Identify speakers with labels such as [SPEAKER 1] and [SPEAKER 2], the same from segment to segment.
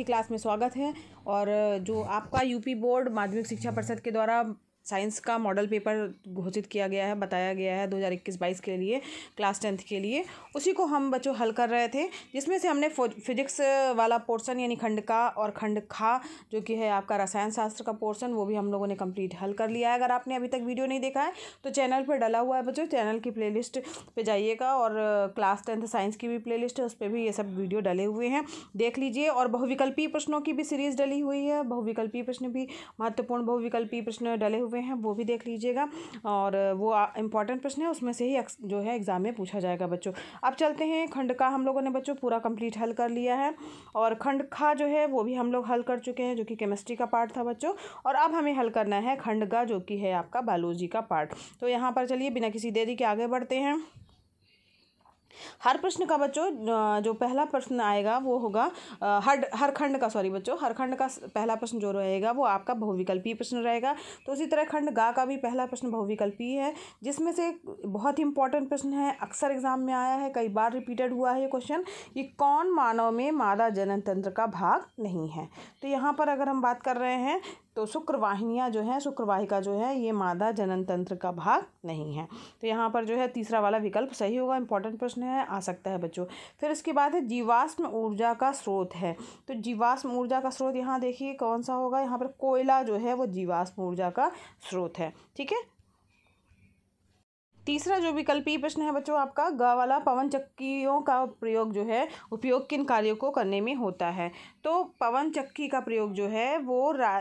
[SPEAKER 1] की क्लास में स्वागत है और जो आपका यूपी बोर्ड माध्यमिक शिक्षा परिषद के द्वारा साइंस का मॉडल पेपर घोषित किया गया है बताया गया है 2021-22 के लिए क्लास टेंथ के लिए उसी को हम बच्चों हल कर रहे थे जिसमें से हमने फिजिक्स वाला पोर्शन यानी खंड का और खंड खा जो कि है आपका रसायन शास्त्र का पोर्शन वो भी हम लोगों ने कंप्लीट हल कर लिया है अगर आपने अभी तक वीडियो नहीं देखा है तो चैनल पर डला हुआ है बच्चों चैनल की प्ले लिस्ट पर जाइएगा और क्लास टेंथ साइंस की भी प्ले लिस्ट है उस पर भी ये सब वीडियो डले हुए हैं देख लीजिए और बहुविकल्पी प्रश्नों की भी सीरीज़ डली हुई है बहुविकल्पी प्रश्न भी महत्वपूर्ण बहुविकल्पी प्रश्न डले हुए हुए हैं वो भी देख लीजिएगा और वो इंपॉर्टेंट प्रश्न है उसमें से ही जो है एग्ज़ाम में पूछा जाएगा बच्चों अब चलते हैं खंड का हम लोगों ने बच्चों पूरा कंप्लीट हल कर लिया है और खंड खा जो है वो भी हम लोग हल कर चुके हैं जो कि केमिस्ट्री का पार्ट था बच्चों और अब हमें हल करना है खंड का जो कि है आपका बायोलॉजी का पार्ट तो यहाँ पर चलिए बिना किसी देरी के आगे बढ़ते हैं हर प्रश्न का बच्चों जो पहला प्रश्न आएगा वो होगा हर हर खंड का सॉरी बच्चों हर खंड का पहला प्रश्न जो रहेगा वो आपका बहुविकल्पीय प्रश्न रहेगा तो उसी तरह खंड गा का भी पहला प्रश्न बहुविकल्पीय है जिसमें से बहुत ही इंपॉर्टेंट प्रश्न है अक्सर एग्जाम में आया है कई बार रिपीटेड हुआ है ये क्वेश्चन कि कौन मानव में मादा जनन तंत्र का भाग नहीं है तो यहाँ पर अगर हम बात कर रहे हैं तो शुक्रवाहिनियाँ जो है शुक्रवाहिका जो है ये मादा जनन तंत्र का भाग नहीं है तो यहाँ पर जो है तीसरा वाला विकल्प सही होगा इंपॉर्टेंट प्रश्न है आ सकता है बच्चों फिर इसके बाद है जीवाश्म ऊर्जा का स्रोत है तो जीवाश्म ऊर्जा का स्रोत यहाँ देखिए कौन सा होगा यहाँ पर कोयला जो है वो जीवाश्म ऊर्जा का स्रोत है ठीक है तीसरा जो विकल्पीय प्रश्न है बच्चों आपका ग वाला पवन चक्कियों का प्रयोग जो है उपयोग किन कार्यों को करने में होता है तो पवन चक्की का प्रयोग जो है वो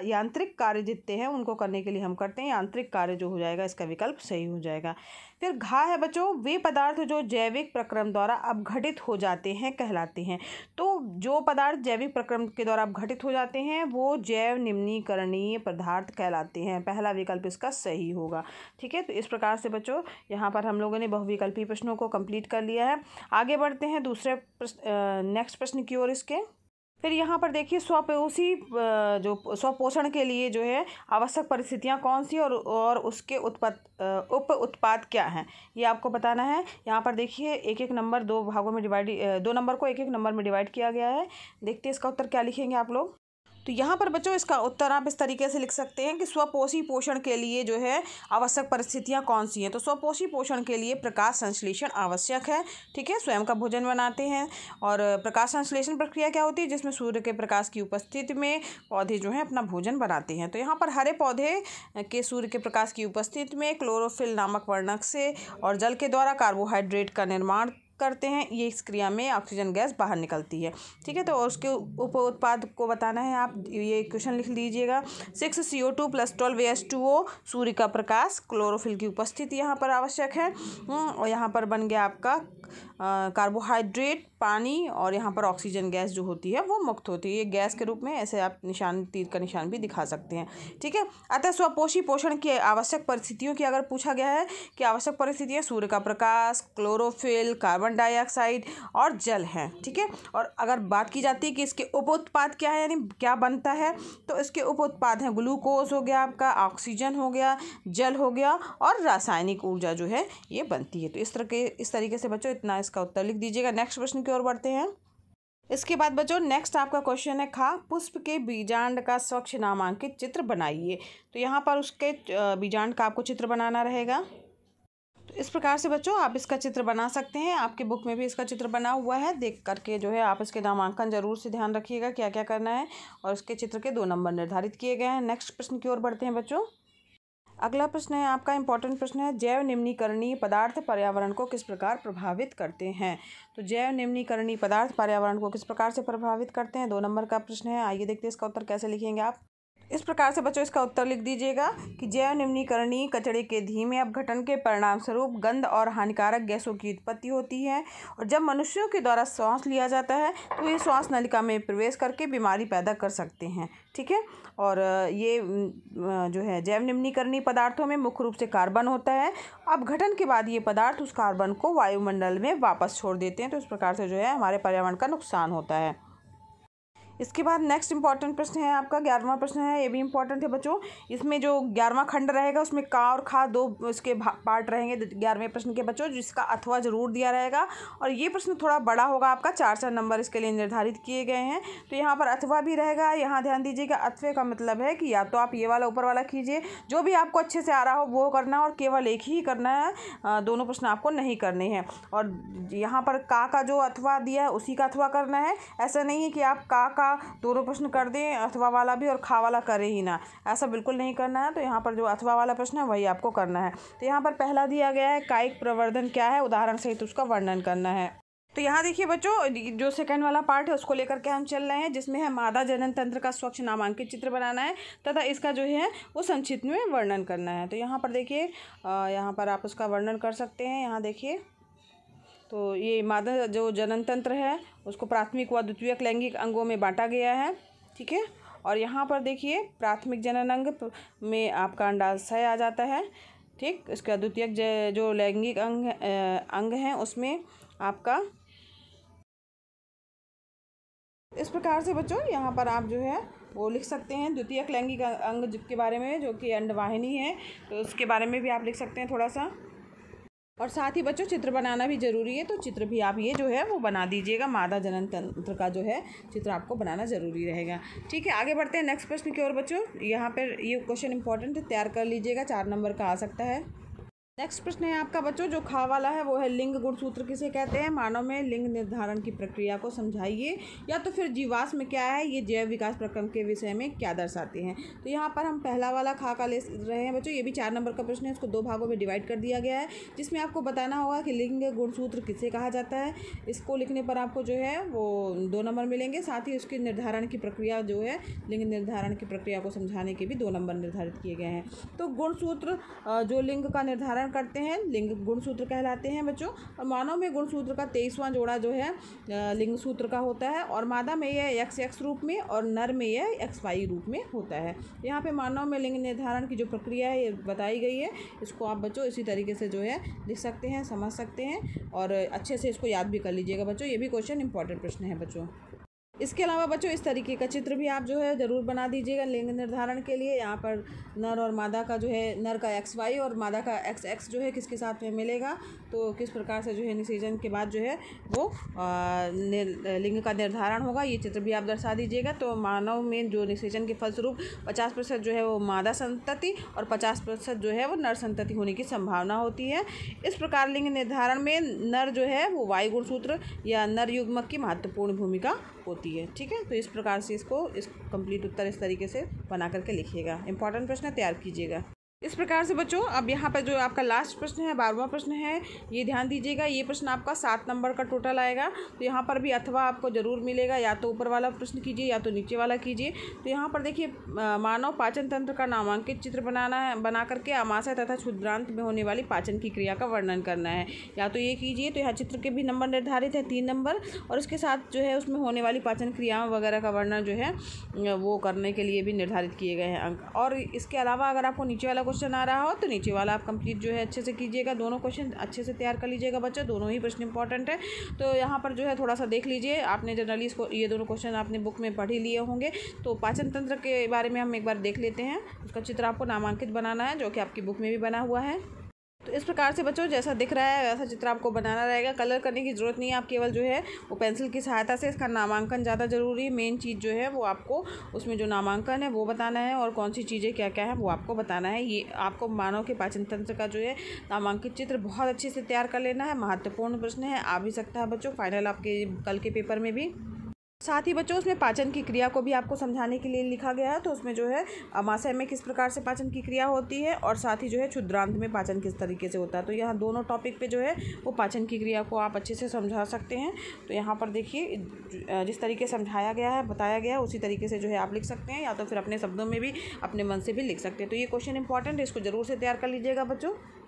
[SPEAKER 1] यांत्रिक कार्य जितने हैं उनको करने के लिए हम करते हैं यांत्रिक कार्य जो हो जाएगा इसका विकल्प सही हो जाएगा फिर घा है बच्चों वे पदार्थ जो जैविक प्रक्रम द्वारा अपघटित हो जाते हैं कहलाते हैं तो जो पदार्थ जैविक प्रक्रम के द्वारा अपघटित हो जाते हैं वो जैव निम्नीकरणीय पदार्थ कहलाते हैं पहला विकल्प इसका सही होगा ठीक है तो इस प्रकार से बच्चों यहाँ पर हम लोगों ने बहुविकल्पी प्रश्नों को कंप्लीट कर लिया है आगे बढ़ते हैं दूसरे प्रश्न नेक्स्ट प्रश्न की ओर इसके फिर यहाँ पर देखिए स्वपोषी जो स्वपोषण के लिए जो है आवश्यक परिस्थितियाँ कौन सी और और उसके उत्पाद उप उत्पाद क्या हैं ये आपको बताना है यहाँ पर देखिए एक एक नंबर दो भागों में डिवाइड दो नंबर को एक एक नंबर में डिवाइड किया गया है देखते हैं इसका उत्तर क्या लिखेंगे आप लोग तो यहाँ पर बच्चों इसका उत्तर आप इस तरीके से लिख सकते हैं कि स्वपोषी पोषण के लिए जो है आवश्यक परिस्थितियाँ कौन सी हैं तो स्वपोषी पोषण के लिए प्रकाश संश्लेषण आवश्यक है ठीक है स्वयं का भोजन बनाते हैं और प्रकाश संश्लेषण प्रक्रिया क्या होती है जिसमें सूर्य के प्रकाश की उपस्थिति में पौधे जो हैं अपना भोजन बनाते हैं तो यहाँ पर हरे पौधे के सूर्य के प्रकाश की उपस्थिति में क्लोरोफिल नामक वर्णक से और जल के द्वारा कार्बोहाइड्रेट का निर्माण करते हैं ये इस क्रिया में ऑक्सीजन गैस बाहर निकलती है ठीक है तो उसके उप उत्पाद को बताना है आप ये क्वेश्चन लिख लीजिएगा six C O two plus twelve S two O सूर्य का प्रकाश क्लोरोफिल की उपस्थिति यहाँ पर आवश्यक है हम्म, और यहाँ पर बन गया आपका कार्बोहाइड्रेट पानी और यहाँ पर ऑक्सीजन गैस जो होती है वो मुक्त होती है ये गैस के रूप में ऐसे आप निशान तीर का निशान भी दिखा सकते हैं ठीक है अतः स्वपोषी पोषण की आवश्यक परिस्थितियों की अगर पूछा गया है कि आवश्यक परिस्थितियाँ सूर्य का प्रकाश क्लोरोफिल कार्बन कार्बन डाइऑक्साइड और जल है ठीक है और अगर बात की जाती है कि इसके उत्पाद क्या है यानी क्या बनता है तो इसके उत्पाद हैं ग्लूकोज हो गया आपका ऑक्सीजन हो गया जल हो गया और रासायनिक ऊर्जा जो है ये बनती है तो इस तरह के इस तरीके से बच्चों इतना इसका उत्तर लिख दीजिएगा नेक्स्ट प्रश्न की ओर बढ़ते हैं इसके बाद बच्चों नेक्स्ट आपका क्वेश्चन है खा पुष्प के बीजांड का स्वच्छ नामांकित चित्र बनाइए तो यहाँ पर उसके बीजांड का आपको चित्र बनाना रहेगा तो इस प्रकार से बच्चों आप इसका चित्र बना सकते हैं आपके बुक में भी इसका चित्र बना हुआ है देख करके जो है आप इसके नामांकन जरूर से ध्यान रखिएगा क्या क्या करना है और इसके चित्र के दो नंबर निर्धारित किए गए हैं नेक्स्ट प्रश्न की ओर बढ़ते हैं बच्चों अगला प्रश्न है आपका इम्पॉर्टेंट प्रश्न है जैव निम्नीकरणीय पदार्थ पर्यावरण को किस प्रकार प्रभावित करते हैं तो जैव निम्नीकरणीय पदार्थ पर्यावरण को किस प्रकार से प्रभावित करते हैं दो नंबर का प्रश्न है आइए देखते हैं इसका उत्तर कैसे लिखेंगे आप इस प्रकार से बच्चों इसका उत्तर लिख दीजिएगा कि जैव निम्नीकरणीय कचड़े के धीमे अपघटन के परिणाम स्वरूप गंध और हानिकारक गैसों की उत्पत्ति होती है और जब मनुष्यों के द्वारा श्वास लिया जाता है तो ये श्वास नलिका में प्रवेश करके बीमारी पैदा कर सकते हैं ठीक है और ये जो है जैव निम्नीकरणीय पदार्थों में मुख्य रूप से कार्बन होता है अपघटन के बाद ये पदार्थ उस कार्बन को वायुमंडल में वापस छोड़ देते हैं तो इस प्रकार से जो है हमारे पर्यावरण का नुकसान होता है इसके बाद नेक्स्ट इंपॉर्टेंट प्रश्न है आपका ग्यारहवा प्रश्न है ये भी इंपॉर्टेंट है बच्चों इसमें जो ग्यारहवा खंड रहेगा उसमें का और खा दो इसके पार्ट रहेंगे ग्यारहवें प्रश्न के बच्चों जिसका अथवा जरूर दिया रहेगा और ये प्रश्न थोड़ा बड़ा होगा आपका चार चार नंबर इसके लिए निर्धारित किए गए हैं तो यहाँ पर अथवा भी रहेगा यहाँ ध्यान दीजिएगा अथवे का मतलब है कि या तो आप ये वाला ऊपर वाला कीजिए जो भी आपको अच्छे से आ रहा हो वो करना और केवल एक ही करना है दोनों प्रश्न आपको नहीं करने हैं और यहाँ पर का का जो अथवा दिया है उसी का अथवा करना है ऐसा नहीं है कि आप का का का दोनों प्रश्न कर दें अथवा वाला भी और खा वाला करें ही ना ऐसा बिल्कुल नहीं करना है तो यहाँ पर जो अथवा वाला प्रश्न है वही आपको करना है तो यहाँ पर पहला दिया गया है कायिक प्रवर्धन क्या है उदाहरण सहित उसका वर्णन करना है तो यहाँ देखिए बच्चों जो सेकंड वाला पार्ट है उसको लेकर के हम चल रहे हैं जिसमें है मादा जनन तंत्र का स्वच्छ नामांकित चित्र बनाना है तथा इसका जो है वो संक्षिप्त में वर्णन करना है तो यहाँ पर देखिए यहाँ पर आप उसका वर्णन कर सकते हैं यहाँ देखिए तो ये मादा जो जनन तंत्र है उसको प्राथमिक व द्वितीयक लैंगिक अंगों में बांटा गया है ठीक है और यहाँ पर देखिए प्राथमिक जनन अंग में आपका अंडाशय आ जाता है ठीक इसका द्वितीयक जो लैंगिक अंग अंग हैं उसमें आपका इस प्रकार से बच्चों यहाँ पर आप जो है वो लिख सकते हैं द्वितीयक लैंगिक अंग के बारे में जो कि अंडवाहिनी है तो उसके बारे में भी आप लिख सकते हैं थोड़ा सा और साथ ही बच्चों चित्र बनाना भी ज़रूरी है तो चित्र भी आप ये जो है वो बना दीजिएगा मादा जनन तंत्र का जो है चित्र आपको बनाना ज़रूरी रहेगा ठीक है आगे बढ़ते हैं नेक्स्ट प्रश्न की ओर बच्चों यहाँ पर ये क्वेश्चन इंपॉर्टेंट है तैयार कर लीजिएगा चार नंबर का आ सकता है नेक्स्ट प्रश्न है आपका बच्चों जो खा वाला है वो है लिंग गुणसूत्र किसे कहते हैं मानव में लिंग निर्धारण की प्रक्रिया को समझाइए या तो फिर जीवास में क्या है ये जैव विकास प्रक्रम के विषय में क्या दर्शाते हैं तो यहाँ पर हम पहला वाला खा का ले रहे हैं बच्चों ये भी चार नंबर का प्रश्न है इसको दो भागों में डिवाइड कर दिया गया है जिसमें आपको बताना होगा कि लिंग गुणसूत्र किसे कहा जाता है इसको लिखने पर आपको जो है वो दो नंबर मिलेंगे साथ ही उसके निर्धारण की प्रक्रिया जो है लिंग निर्धारण की प्रक्रिया को समझाने के भी दो नंबर निर्धारित किए गए हैं तो गुणसूत्र जो लिंग का निर्धारण धारण करते हैं लिंग गुणसूत्र कहलाते हैं बच्चों और मानव में गुणसूत्र का तेईसवां जोड़ा जो है लिंग सूत्र का होता है और मादा में यह एक्स एक्स रूप में और नर में यह एक्स वाई रूप में होता है यहाँ पे मानव में लिंग निर्धारण की जो प्रक्रिया है ये बताई गई है इसको आप बच्चों इसी तरीके से जो है लिख सकते हैं समझ सकते हैं और अच्छे से इसको याद भी कर लीजिएगा बच्चों ये भी क्वेश्चन इंपॉर्टेंट प्रश्न है बच्चों इसके अलावा बच्चों इस तरीके का चित्र भी आप जो है ज़रूर बना दीजिएगा लिंग निर्धारण के लिए यहाँ पर नर और मादा का जो है नर का एक्स वाई और मादा का एक्स एक्स जो है किसके साथ में मिलेगा तो किस प्रकार से जो है निषेचन के बाद जो है वो लिंग का निर्धारण होगा ये चित्र भी आप दर्शा दीजिएगा तो मानव में जो निषेचन के फलस्वरूप पचास प्रतिशत जो है वो मादा संतति और पचास प्रतिशत जो है वो नर संतति होने की संभावना होती है इस प्रकार लिंग निर्धारण में नर जो है वो वायुगुण सूत्र या नर युग्मक की महत्वपूर्ण भूमिका होती है होती है ठीक है तो इस प्रकार से इसको इस कंप्लीट उत्तर इस तरीके से बना करके लिखिएगा इंपॉर्टेंट प्रश्न तैयार कीजिएगा इस प्रकार से बच्चों अब यहाँ पर जो आपका लास्ट प्रश्न है बारहवा प्रश्न है ये ध्यान दीजिएगा ये प्रश्न आपका सात नंबर का टोटल आएगा तो यहाँ पर भी अथवा आपको जरूर मिलेगा या तो ऊपर वाला प्रश्न कीजिए या तो नीचे वाला कीजिए तो यहाँ पर देखिए मानव पाचन तंत्र का नामांकित चित्र बनाना है बना करके आमाशय तथा क्षुद्रांत में होने वाली पाचन की क्रिया का वर्णन करना है या तो ये कीजिए तो यहाँ चित्र के भी नंबर निर्धारित है तीन नंबर और इसके साथ जो है उसमें होने वाली पाचन क्रियाओं वगैरह का वर्णन जो है वो करने के लिए भी निर्धारित किए गए हैं अंक और इसके अलावा अगर आपको नीचे वाला क्वेश्चन आ रहा हो तो नीचे वाला आप कंप्लीट जो है अच्छे से कीजिएगा दोनों क्वेश्चन अच्छे से तैयार कर लीजिएगा बच्चा दोनों ही प्रश्न इंपॉर्टेंट है तो यहाँ पर जो है थोड़ा सा देख लीजिए आपने जनरली इसको ये दोनों क्वेश्चन आपने बुक में पढ़ ही लिए होंगे तो पाचन तंत्र के बारे में हम एक बार देख लेते हैं उसका चित्र आपको नामांकित बनाना है जो कि आपकी बुक में भी बना हुआ है तो इस प्रकार से बच्चों जैसा दिख रहा है वैसा चित्र आपको बनाना रहेगा कलर करने की ज़रूरत नहीं है आप केवल जो है वो पेंसिल की सहायता से इसका नामांकन ज़्यादा ज़रूरी है मेन चीज़ जो है वो आपको उसमें जो नामांकन है वो बताना है और कौन सी चीज़ें क्या क्या है वो आपको बताना है ये आपको मानव के पाचन तंत्र का जो है नामांकित चित्र बहुत अच्छे से तैयार कर लेना है महत्वपूर्ण प्रश्न है आ भी सकता है बच्चों फाइनल आपके कल के पेपर में भी साथ ही बच्चों उसमें पाचन की क्रिया को भी आपको समझाने के लिए लिखा गया है तो उसमें जो है अमाशय में किस प्रकार से पाचन की क्रिया होती है और साथ ही जो है क्षुद्रांत में पाचन किस तरीके से होता है तो यहाँ दोनों टॉपिक पे जो है वो पाचन की क्रिया को आप अच्छे से समझा सकते हैं तो यहाँ पर देखिए जिस तरीके समझाया गया है बताया गया है उसी तरीके से जो है आप लिख सकते हैं या तो फिर अपने शब्दों में भी अपने मन से भी लिख सकते हैं तो ये क्वेश्चन इंपॉर्टेंट है इसको ज़रूर से तैयार कर लीजिएगा बच्चों